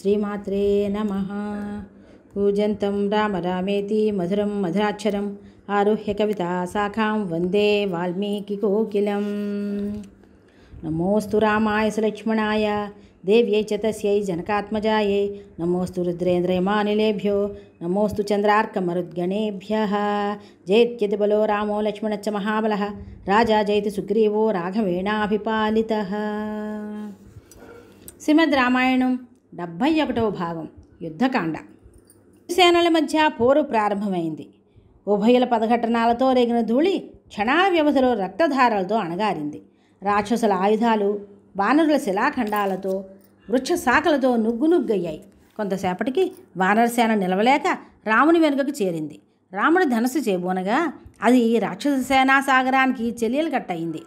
श्रीमात्रे नम पूजत राम रामेति मधुर मधुराक्षर आरोह्य कविता शाखा वंदे वाकिकोकिल नमोस्तु राय सलक्ष्मणाय देव्य चतस्यै जनकात्मजाये नमोस्तु रुद्रेन्द्रयमानिलेभ्यो नमोस्तु चन्द्रार्कमरुद्गणेभ्यः बलो रामो लक्ष्मणश्च महाबलः राजा सुग्रीव सुग्रीवो राघवेणाभिपालितः श्रीमद्रामायणं డెబ్భై ఒకటవ భాగం యుద్ధకాండ సేనల మధ్య పోరు ప్రారంభమైంది ఉభయుల పదఘటనాలతో రేగిన ధూళి క్షణాల వ్యవధిలో రక్తధారలతో అణగారింది రాక్షసుల ఆయుధాలు వానరుల శిలాఖండాలతో వృక్ష శాఖలతో నుగ్గునుగ్గయ్యాయి కొంతసేపటికి వానరసేన నిలవలేక రాముని వెనుకకు చేరింది రాముడి ధనస్సు చేబోనగా అది రాక్షస సేనా సాగరానికి చెల్లెలు కట్టయింది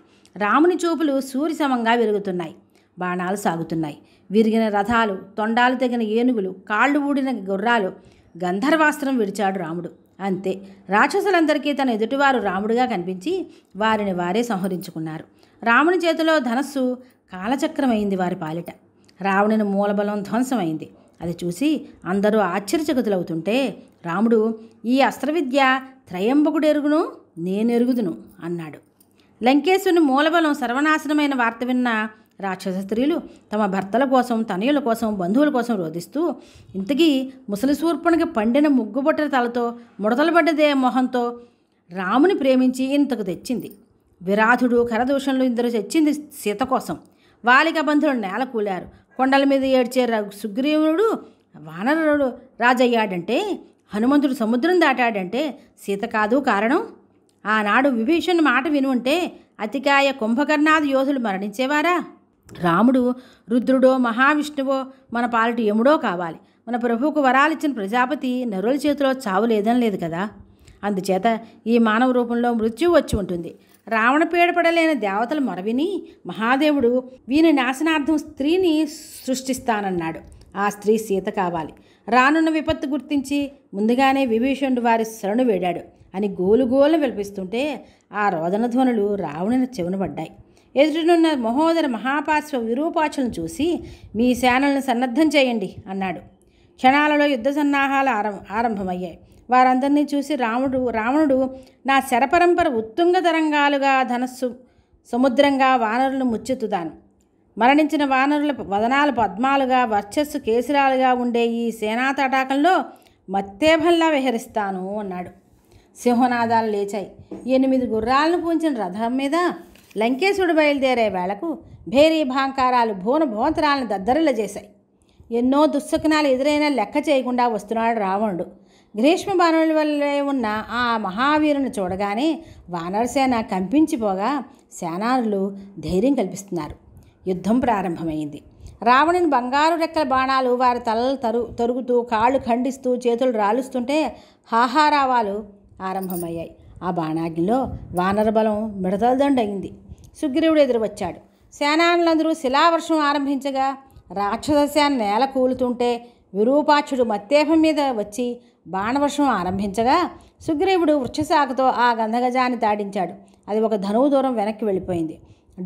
రాముని చూపులు సూర్యసమంగా వెలుగుతున్నాయి బాణాలు సాగుతున్నాయి విరిగిన రథాలు తొండాలు తెగిన ఏనుగులు కాళ్ళు ఊడిన గుర్రాలు గంధర్వాస్త్రం విడిచాడు రాముడు అంతే రాక్షసులందరికీ తన ఎదుటివారు రాముడిగా కనిపించి వారిని వారే సంహరించుకున్నారు రాముని చేతిలో ధనస్సు కాలచక్రమైంది వారి పాలిట రావణుని మూలబలం ధ్వంసమైంది అది చూసి అందరూ ఆశ్చర్యచకుతులవుతుంటే రాముడు ఈ అస్త్రవిద్య త్రయంబకుడెరుగును నేనెరుగుదును అన్నాడు లంకేశ్వరుని మూలబలం సర్వనాశనమైన వార్త విన్న రాక్షస స్త్రీలు తమ భర్తల కోసం తనయుల కోసం బంధువుల కోసం రోధిస్తూ ఇంతకీ ముసలి పండిన ముగ్గుబొట్టల తలతో పడ్డదే మొహంతో రాముని ప్రేమించి ఇంతకు తెచ్చింది విరాధుడు కరదూషణలు ఇందరు తెచ్చింది సీత కోసం వాలిక బంధువులు నేల కూలారు కొండల మీద ఏడ్చే సుగ్రీవుడు వానరుడు రాజయ్యాడంటే హనుమంతుడు సముద్రం దాటాడంటే సీత కాదు కారణం ఆనాడు విభీషణ్ మాట వినుంటే అతికాయ కుంభకర్ణాది యోధులు మరణించేవారా రాముడు రుద్రుడో మహావిష్ణువో మన పాలిటి యముడో కావాలి మన ప్రభువుకు వరాలిచ్చిన ప్రజాపతి నరుల చేతిలో చావు లేదని లేదు కదా అందుచేత ఈ మానవ రూపంలో మృత్యు వచ్చి ఉంటుంది రావణ పీడపడలేని దేవతల మరవిని మహాదేవుడు వీని నాశనార్థం స్త్రీని సృష్టిస్తానన్నాడు ఆ స్త్రీ సీత కావాలి రానున్న విపత్తు గుర్తించి ముందుగానే విభీషణుడు వారి శరణు వేడాడు అని గోలుగోలు విలపిస్తుంటే ఆ రోదన ధ్వనులు రావణుని చెవునబడ్డాయి ఎదురునున్న మహోదర మహాపార్శ్వ విరూపాక్షులను చూసి మీ సేనలను సన్నద్ధం చేయండి అన్నాడు క్షణాలలో యుద్ధ సన్నాహాలు ఆరం ఆరంభమయ్యాయి వారందరినీ చూసి రాముడు రావణుడు నా శరపరంపర ఉత్తుంగ తరంగాలుగా ధనస్సు సముద్రంగా వానరులు ముచ్చెత్తుతాను మరణించిన వానరుల వదనాలు పద్మాలుగా వర్చస్సు కేసురాలుగా ఉండే ఈ సేనా తటాకంలో మత్తేభల్లా విహరిస్తాను అన్నాడు సింహనాదాలు లేచాయి ఎనిమిది గుర్రాలను పూంచిన రథం మీద లంకేశుడు బయలుదేరే వేళకు భేరీ భాంకారాలు భూన భువంతరాలను దద్దరిల్ల చేశాయి ఎన్నో దుస్సకనాలు ఎదురైనా లెక్క చేయకుండా వస్తున్నాడు రావణుడు గ్రీష్మ బాణుల వల్లే ఉన్న ఆ మహావీరుని చూడగానే వానరసేన కంపించిపోగా సేనానులు ధైర్యం కల్పిస్తున్నారు యుద్ధం ప్రారంభమైంది రావణుని బంగారు రెక్కల బాణాలు వారి తలలు తరు తరుగుతూ కాళ్ళు ఖండిస్తూ చేతులు రాలుస్తుంటే హాహారావాలు ఆరంభమయ్యాయి ఆ బాణాగ్నిలో వానరబలం మిడతలదండయింది సుగ్రీవుడు ఎదురు వచ్చాడు సేనానులందరూ శిలావర్షం ఆరంభించగా రాక్షస నేల కూలుతుంటే విరూపాక్షుడు మత్తేపం మీద వచ్చి బాణవర్షం ఆరంభించగా సుగ్రీవుడు వృక్షశాఖతో ఆ గంధగజాన్ని తాడించాడు అది ఒక ధనువు దూరం వెనక్కి వెళ్ళిపోయింది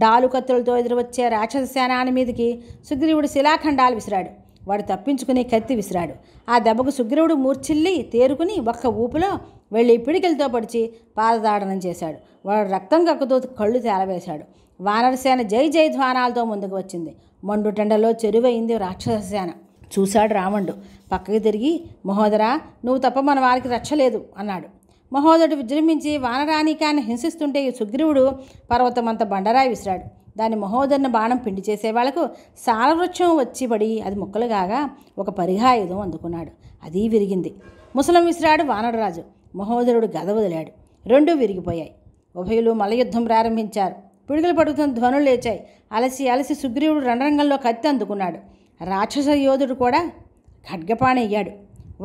డాలు కత్తులతో ఎదురువచ్చే రాక్షస సేనాని మీదకి సుగ్రీవుడు శిలాఖండాలు విసిరాడు వాడు తప్పించుకుని కత్తి విసిరాడు ఆ దెబ్బకు సుగ్రీవుడు మూర్చిల్లి తేరుకుని ఒక్క ఊపులో వెళ్ళి పిడికిలతో పొడిచి పాదతాడనం చేశాడు వాడు రక్తం కక్కుతూ కళ్ళు తేలవేశాడు వానరసేన జై జై ధ్వానాలతో ముందుకు వచ్చింది మండుటెండలో చెరువైంది రాక్షససేన చూశాడు రావణుడు పక్కకి తిరిగి మహోదరా నువ్వు తప్ప మన వారికి రక్షలేదు అన్నాడు మహోదరుడు విజృంభించి వానరానికాన్ని హింసిస్తుంటే సుగ్రీవుడు పర్వతమంత బండరాయి విసిరాడు దాని మహోదరుని బాణం పిండి చేసే వాళ్లకు సాలవృక్షం వచ్చి పడి అది ముక్కలు కాగా ఒక పరిహాయుధం అందుకున్నాడు అది విరిగింది ముసలం విసిరాడు వానరరాజు మహోదరుడు గద వదిలాడు రెండూ విరిగిపోయాయి ఉభయులు మలయుద్ధం ప్రారంభించారు పిడుగులు పడుతున్న ధ్వనులు లేచాయి అలసి అలసి సుగ్రీవుడు రణరంగంలో కత్తి అందుకున్నాడు రాక్షస యోధుడు కూడా ఖడ్గపాణయ్యాడు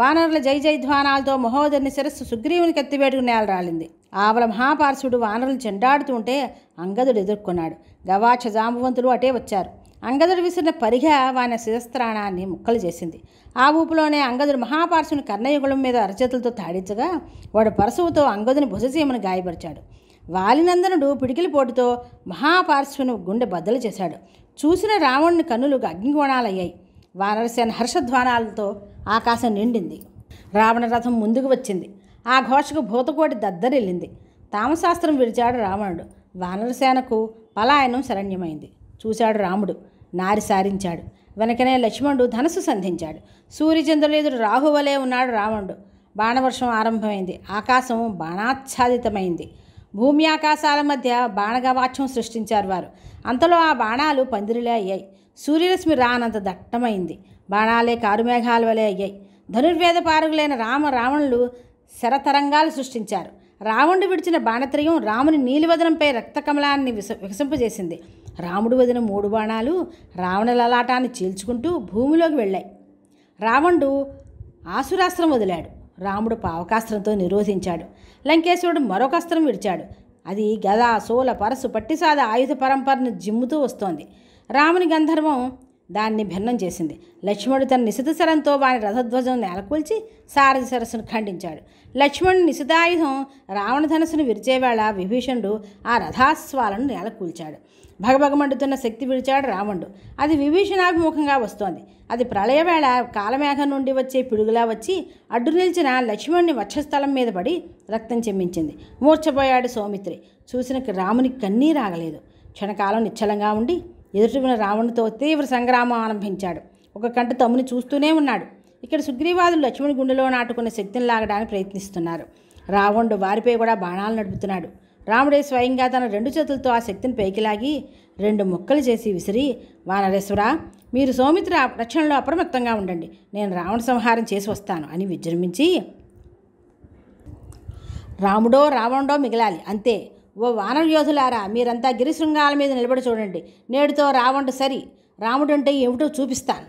వానరుల జై జైధ్వానాలతో మహోదరుని శిరస్సు సుగ్రీవుని కత్తివేటుకు నేల రాలింది ఆవల మహాపార్శుడు వానరులు చెండాడుతూ ఉంటే అంగదుడు ఎదుర్కొన్నాడు గవాక్ష జాంబవంతులు అటే వచ్చారు అంగదుడు విసిరిన పరిఘ వాని శిరస్త్రాణాన్ని ముక్కలు చేసింది ఆ ఊపులోనే అంగదుడు మహాపార్శుని కర్ణయుగుళం మీద అరచేతులతో తాడించగా వాడు పరశువుతో అంగదుని భుజసీమను గాయపరిచాడు వాలినందనుడు పిడికిలి పోటుతో మహాపార్శ్వను గుండె బద్దలు చేశాడు చూసిన రావణుని కన్నులు అగ్నికోణాలయ్యాయి వానరసేన హర్షధ్వానాలతో ఆకాశం నిండింది రావణ రథం ముందుకు వచ్చింది ఆ ఘోషకు భూతకోటి దద్దరిల్లింది తామశాస్త్రం విడిచాడు రావణుడు వానరసేనకు పలాయనం శరణ్యమైంది చూశాడు రాముడు నారి సారించాడు వెనకనే లక్ష్మణుడు ధనస్సు సంధించాడు సూర్యచంద్రులు ఎదురు రాహువలే ఉన్నాడు రావణుడు బాణవర్షం ఆరంభమైంది ఆకాశం బాణాచ్ఛాదితమైంది భూమి ఆకాశాల మధ్య బాణగవాక్షం సృష్టించారు వారు అంతలో ఆ బాణాలు పందిరిలే అయ్యాయి సూర్యరశ్మి రానంత దట్టమైంది బాణాలే కారుమేఘాల వలె అయ్యాయి ధనుర్వేద పారుగులైన రామ రావణులు శరతరంగాలు సృష్టించారు రావణుడు విడిచిన బాణత్రయం రాముని నీలివదనంపై రక్తకమలాన్ని విస వికసింపజేసింది రాముడు వదిన మూడు బాణాలు రావణ లలాటాన్ని చీల్చుకుంటూ భూమిలోకి వెళ్ళాయి రావణుడు ఆసురాస్త్రం వదిలాడు రాముడు పావకాస్త్రంతో నిరోధించాడు లంకేశ్వరుడు మరొక అస్త్రం విడిచాడు అది గద సోల పరసు పట్టిసాద ఆయుధ పరంపరను జిమ్ముతూ వస్తోంది రాముని గంధర్వం దాన్ని భిన్నం చేసింది లక్ష్మణుడు తన నిశితశరంతో వాని రథధ్వజం నేలకూల్చి సారథి సరస్సును ఖండించాడు లక్ష్మణుడు నిశితాయుధం ధనస్సును విరిచేవేళ విభీషణుడు ఆ రథాస్వాలను నేలకూల్చాడు భగభగమండుతున్న శక్తి విడిచాడు రావణుడు అది విభీషణాభిముఖంగా వస్తోంది అది ప్రళయవేళ కాలమేఘం నుండి వచ్చే పిడుగులా వచ్చి అడ్డు నిలిచిన లక్ష్మణుని వక్షస్థలం మీద పడి రక్తం చెమ్మించింది మూర్చబోయాడు సౌమిత్రి చూసిన రాముని కన్నీ రాగలేదు క్షణకాలం నిశ్చలంగా ఉండి ఎదుటిన రావణుతో తీవ్ర సంగ్రామం ఆరంభించాడు ఒక కంట తమ్ముని చూస్తూనే ఉన్నాడు ఇక్కడ సుగ్రీవాదులు లక్ష్మణి గుండెలో నాటుకున్న శక్తిని లాగడానికి ప్రయత్నిస్తున్నారు రావణుడు వారిపై కూడా బాణాలు నడుపుతున్నాడు రాముడే స్వయంగా తన రెండు చేతులతో ఆ శక్తిని పైకిలాగి రెండు ముక్కలు చేసి విసిరి వానరేశ్వరా మీరు సౌమిత్ర రక్షణలో అప్రమత్తంగా ఉండండి నేను రావణ సంహారం చేసి వస్తాను అని విజృంభించి రాముడో రావణుడో మిగలాలి అంతే ఓ యోధులారా మీరంతా గిరిశృంగాల మీద నిలబడి చూడండి నేడుతో రావండు సరి రాముడంటే ఏమిటో చూపిస్తాను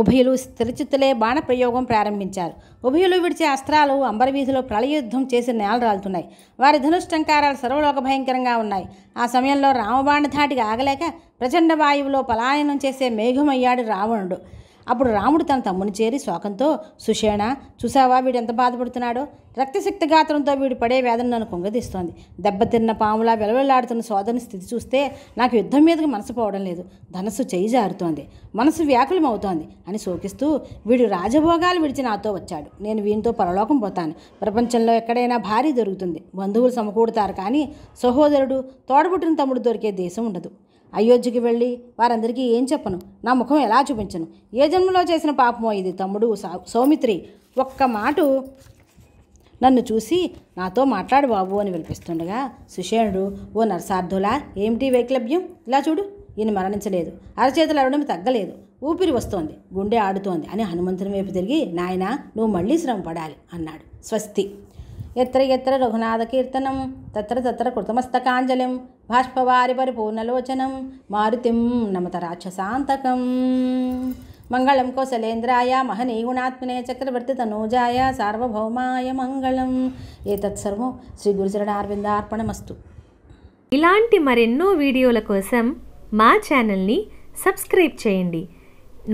ఉభయులు స్థిరచిత్తులే బాణప్రయోగం ప్రారంభించారు ఉభయులు విడిచే అస్త్రాలు అంబరవీధిలో ప్రళయుద్ధం చేసి రాలుతున్నాయి వారి ధనుష్టంకారాలు సర్వలోక భయంకరంగా ఉన్నాయి ఆ సమయంలో రామబాణ ధాటికి ఆగలేక ప్రచండ వాయువులో పలాయనం చేసే మేఘమయ్యాడు రావణుడు అప్పుడు రాముడు తన తమ్ముని చేరి శోకంతో సుషేణ చూసావా వీడు ఎంత బాధపడుతున్నాడో రక్తశక్తి గాత్రంతో వీడు పడే వేదన నన్ను కుంగదీస్తోంది దెబ్బతిన్న పాములా వెలవెల్లాడుతున్న సోదరుని స్థితి చూస్తే నాకు యుద్ధం మీదకి మనసు పోవడం లేదు ధనస్సు చేయి జారుతోంది మనసు వ్యాకులమవుతోంది అని శోకిస్తూ వీడు రాజభోగాలు విడిచి నాతో వచ్చాడు నేను వీనితో పరలోకం పోతాను ప్రపంచంలో ఎక్కడైనా భారీ దొరుకుతుంది బంధువులు సమకూడతారు కానీ సహోదరుడు తోడబుట్టిన తమ్ముడు దొరికే దేశం ఉండదు అయోధ్యకి వెళ్ళి వారందరికీ ఏం చెప్పను నా ముఖం ఎలా చూపించను ఏ జన్మలో చేసిన పాపమో ఇది తమ్ముడు సౌమిత్రి ఒక్క మాట నన్ను చూసి నాతో మాట్లాడు బాబు అని వినిపిస్తుండగా సుషేణుడు ఓ నరసార్థులా ఏమిటి వైక్లభ్యం ఇలా చూడు ఈయన మరణించలేదు అరచేతులు అవడం తగ్గలేదు ఊపిరి వస్తోంది గుండె ఆడుతోంది అని హనుమంతుని వైపు తిరిగి నాయన నువ్వు మళ్ళీ శ్రమ పడాలి అన్నాడు స్వస్తి ఎత్ర ఎత్ర రఘునాథ కీర్తనం తత్ర తత్ర కృతమస్తకాంజలిం బాష్పవారి పరిపూర్ణలోచనం మారుతిం నమత రాక్షసాంతకం మంగళం కోసలేంద్రాయ మహనీగుణాత్మనే చక్రవర్తి తనూజాయ సార్వభౌమాయ మంగళం ఏతత్సర్వం శ్రీ గురుచరణార్విందార్పణమస్తు ఇలాంటి మరెన్నో వీడియోల కోసం మా ఛానల్ని సబ్స్క్రైబ్ చేయండి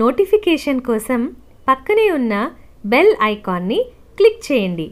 నోటిఫికేషన్ కోసం పక్కనే ఉన్న బెల్ ఐకాన్ని క్లిక్ చేయండి